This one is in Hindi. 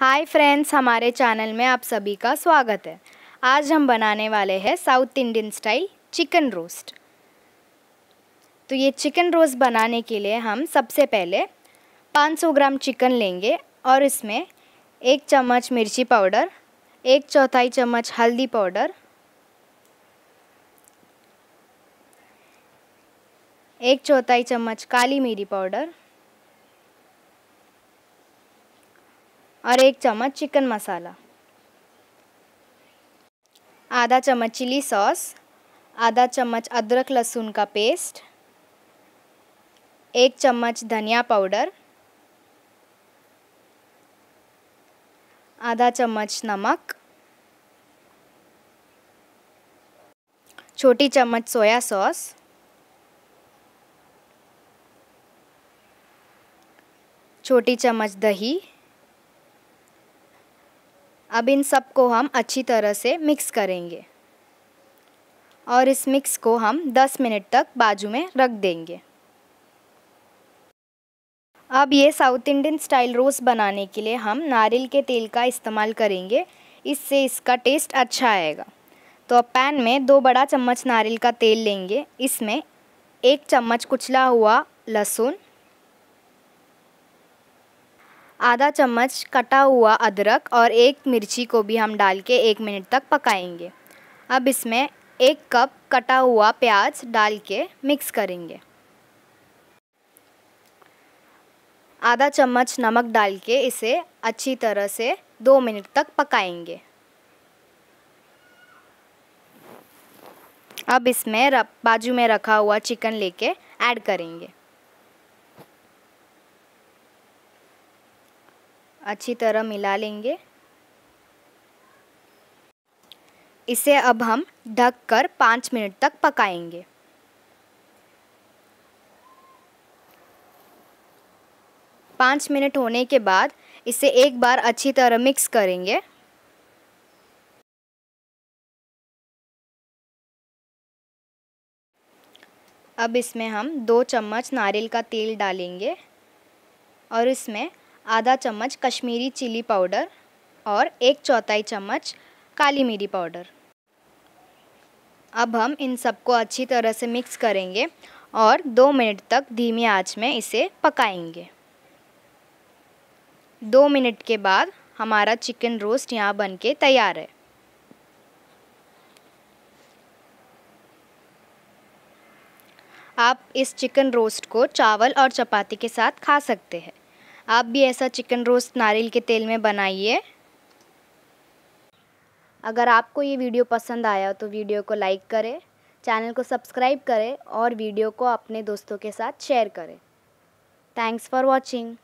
हाय फ्रेंड्स हमारे चैनल में आप सभी का स्वागत है आज हम बनाने वाले हैं South Indian style chicken roast तो ये चिकन रोस्ट बनाने के लिए हम सबसे पहले 500 ग्राम चिकन लेंगे और इसमें एक चम्मच मिर्ची पाउडर एक चौथाई चम्मच हल्दी पाउडर एक चौथाई चम्मच काली मिरी पाउडर और एक चम्मच चिकन मसाला आधा चम्मच चिली सॉस आधा चम्मच अदरक लहसुन का पेस्ट एक चम्मच धनिया पाउडर आधा चम्मच नमक छोटी चम्मच सोया सॉस छोटी चम्मच दही अब इन सब को हम अच्छी तरह से मिक्स करेंगे और इस मिक्स को हम 10 मिनट तक बाजू में रख देंगे अब ये साउथ इंडियन स्टाइल रोस्ट बनाने के लिए हम नारियल के तेल का इस्तेमाल करेंगे इससे इसका टेस्ट अच्छा आएगा तो अब पैन में दो बड़ा चम्मच नारियल का तेल लेंगे इसमें एक चम्मच कुचला हुआ लहसुन आधा चम्मच कटा हुआ अदरक और एक मिर्ची को भी हम डाल के एक मिनट तक पकाएंगे अब इसमें एक कप कटा हुआ प्याज डाल के मिक्स करेंगे आधा चम्मच नमक डाल के इसे अच्छी तरह से दो मिनट तक पकाएंगे अब इसमें बाजू में रखा हुआ चिकन लेके ऐड करेंगे अच्छी तरह मिला लेंगे इसे अब हम ढक कर पाँच मिनट तक पकाएंगे पाँच मिनट होने के बाद इसे एक बार अच्छी तरह मिक्स करेंगे अब इसमें हम दो चम्मच नारियल का तेल डालेंगे और इसमें आधा चम्मच कश्मीरी चिली पाउडर और एक चौथाई चम्मच काली मिरी पाउडर अब हम इन सबको अच्छी तरह से मिक्स करेंगे और दो मिनट तक धीमी आंच में इसे पकाएंगे दो मिनट के बाद हमारा चिकन रोस्ट यहाँ बनके तैयार है आप इस चिकन रोस्ट को चावल और चपाती के साथ खा सकते हैं आप भी ऐसा चिकन रोस्ट नारियल के तेल में बनाइए अगर आपको ये वीडियो पसंद आया तो वीडियो को लाइक करें चैनल को सब्सक्राइब करें और वीडियो को अपने दोस्तों के साथ शेयर करें थैंक्स फॉर वॉचिंग